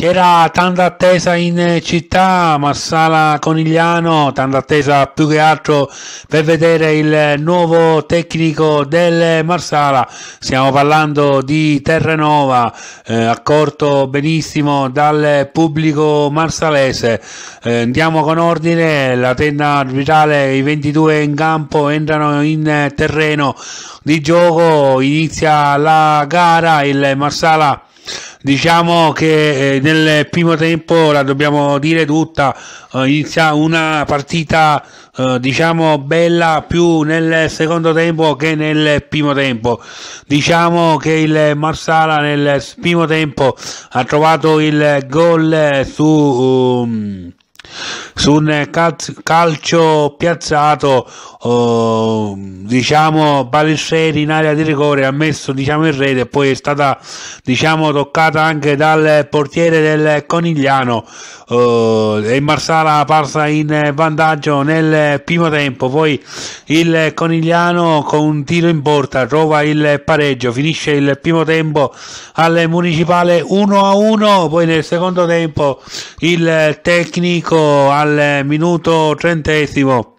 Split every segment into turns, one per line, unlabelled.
C'era tanta attesa in eh, città, Massala Conigliano, tanta attesa più che altro per vedere il eh, nuovo tecnico del Marsala. Stiamo parlando di Terranova, eh, accorto benissimo dal pubblico marsalese. Eh, andiamo con ordine, la tenda arbitrale, i 22 in campo entrano in eh, terreno di gioco, inizia la gara, il Marsala Diciamo che eh, nel primo tempo la dobbiamo dire tutta, eh, inizia una partita eh, diciamo bella più nel secondo tempo che nel primo tempo. Diciamo che il Marsala nel primo tempo ha trovato il gol su um, su un calcio piazzato eh, diciamo Balisseri in area di rigore ha messo diciamo in rete e poi è stata diciamo toccata anche dal portiere del Conigliano eh, e Marsala parsa in vantaggio nel primo tempo poi il Conigliano con un tiro in porta trova il pareggio finisce il primo tempo al municipale 1 1 poi nel secondo tempo il tecnico al al minuto trentesimo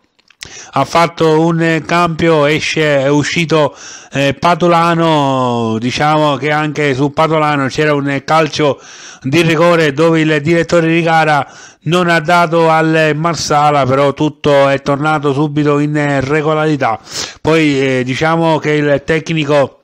ha fatto un cambio, esce, è uscito eh, Patolano, diciamo che anche su Patolano c'era un calcio di rigore dove il direttore di gara non ha dato al Marsala, però tutto è tornato subito in regolarità. Poi eh, diciamo che il tecnico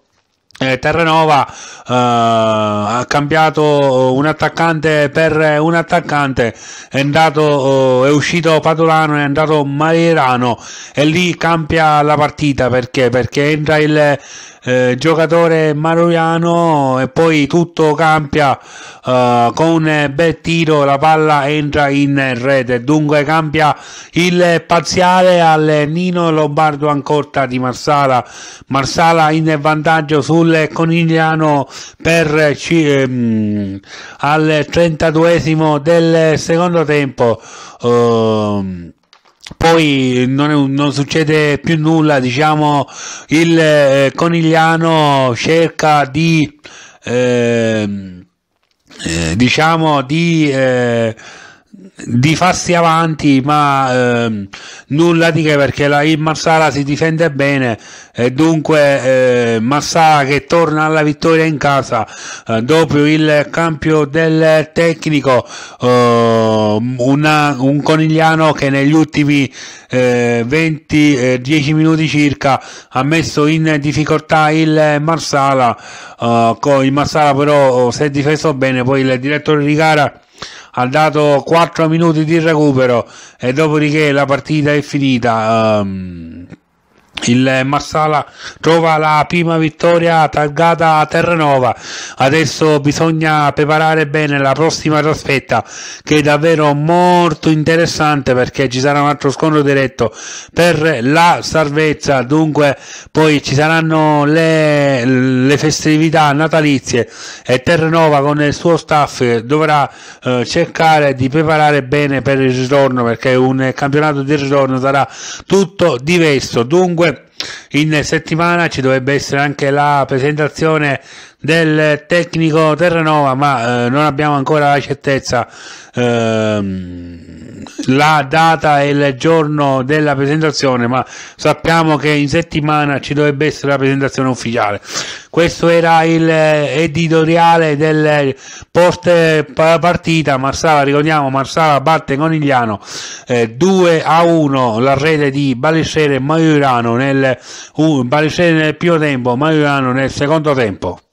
eh, Terranova eh, cambiato eh, un attaccante per un attaccante, è, andato, eh, è uscito Padolano, è andato Maierano e lì cambia la partita perché? Perché entra il eh, giocatore Maroiano e poi tutto cambia eh, con un bel tiro, la palla entra in rete, dunque cambia il parziale al Nino Lombardo Ancorta di Marsala, Marsala in vantaggio sul Conigliano per C ehm, al 32 del secondo tempo. Ehm, poi non, non, succede più nulla, diciamo il eh, Conigliano cerca di, ehm, eh, diciamo di eh, di farsi avanti, ma ehm, nulla di che perché la, il Marsala si difende bene e dunque eh, Marsala che torna alla vittoria in casa eh, dopo il cambio del tecnico, eh, una, un conigliano che negli ultimi 20-10 eh, eh, minuti circa ha messo in difficoltà il Marsala, eh, con il Marsala però si è difeso bene, poi il direttore di gara ha dato 4 minuti di recupero e dopodiché la partita è finita. Um, il Marsala trova la prima vittoria targata a Terranova. Adesso bisogna preparare bene la prossima trasfetta che è davvero molto interessante perché ci sarà un altro scontro diretto per la salvezza. Dunque poi ci saranno le, le festività natalizie e Terranova con il suo staff dovrà eh, cercare di preparare bene per il ritorno perché un campionato di ritorno sarà tutto diverso. Dunque in settimana ci dovrebbe essere anche la presentazione del tecnico Terranova, ma eh, non abbiamo ancora la certezza ehm, la data e il giorno della presentazione, ma sappiamo che in settimana ci dovrebbe essere la presentazione ufficiale. Questo era il eh, editoriale del post partita, Marsala, ricordiamo, Marsala batte Conigliano eh, 2 a 1 la rete di Balesere e Maiorano nel, uh, nel primo tempo, Maiorano nel secondo tempo.